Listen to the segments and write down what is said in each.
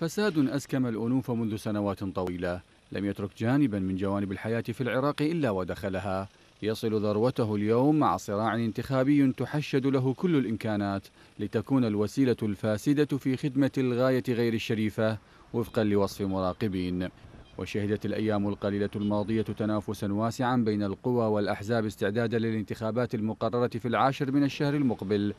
فساد أسكم الأنوف منذ سنوات طويلة لم يترك جانبا من جوانب الحياة في العراق إلا ودخلها يصل ذروته اليوم مع صراع انتخابي تحشد له كل الإمكانات لتكون الوسيلة الفاسدة في خدمة الغاية غير الشريفة وفقا لوصف مراقبين وشهدت الأيام القليلة الماضية تنافسا واسعا بين القوى والأحزاب استعدادا للانتخابات المقررة في العاشر من الشهر المقبل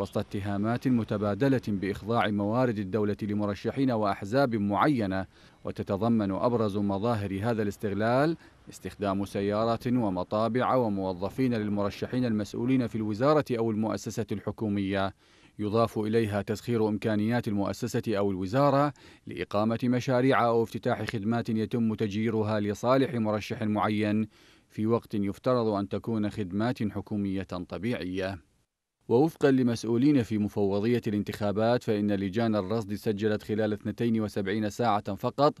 وسط اتهامات متبادلة بإخضاع موارد الدولة لمرشحين وأحزاب معينة وتتضمن أبرز مظاهر هذا الاستغلال استخدام سيارات ومطابع وموظفين للمرشحين المسؤولين في الوزارة أو المؤسسة الحكومية يضاف إليها تسخير إمكانيات المؤسسة أو الوزارة لإقامة مشاريع أو افتتاح خدمات يتم تجييرها لصالح مرشح معين في وقت يفترض أن تكون خدمات حكومية طبيعية ووفقا لمسؤولين في مفوضية الانتخابات فإن لجان الرصد سجلت خلال 72 ساعة فقط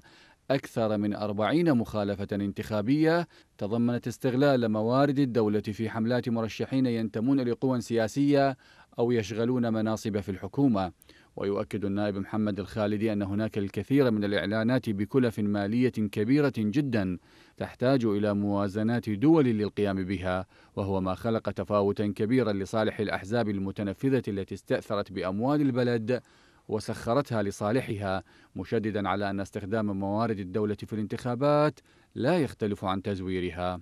أكثر من 40 مخالفة انتخابية تضمنت استغلال موارد الدولة في حملات مرشحين ينتمون لقوى سياسية أو يشغلون مناصب في الحكومة ويؤكد النائب محمد الخالدي أن هناك الكثير من الإعلانات بكلف مالية كبيرة جدا تحتاج إلى موازنات دول للقيام بها وهو ما خلق تفاوتا كبيرا لصالح الأحزاب المتنفذة التي استأثرت بأموال البلد وسخرتها لصالحها مشددا على أن استخدام موارد الدولة في الانتخابات لا يختلف عن تزويرها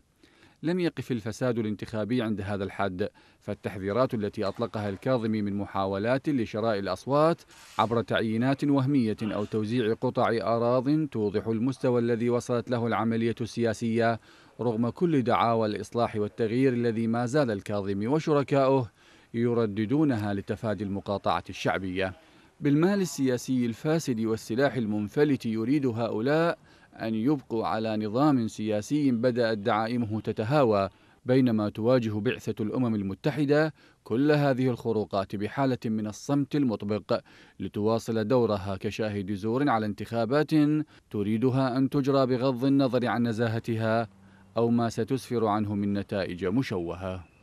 لم يقف الفساد الانتخابي عند هذا الحد فالتحذيرات التي أطلقها الكاظمي من محاولات لشراء الأصوات عبر تعيينات وهمية أو توزيع قطع أراض توضح المستوى الذي وصلت له العملية السياسية رغم كل دعاوى الإصلاح والتغيير الذي ما زال الكاظمي وشركاؤه يرددونها لتفادي المقاطعة الشعبية بالمال السياسي الفاسد والسلاح المنفلت يريد هؤلاء أن يبقوا على نظام سياسي بدأت دعائمه تتهاوى بينما تواجه بعثة الأمم المتحدة كل هذه الخروقات بحالة من الصمت المطبق لتواصل دورها كشاهد زور على انتخابات تريدها أن تجرى بغض النظر عن نزاهتها أو ما ستسفر عنه من نتائج مشوهة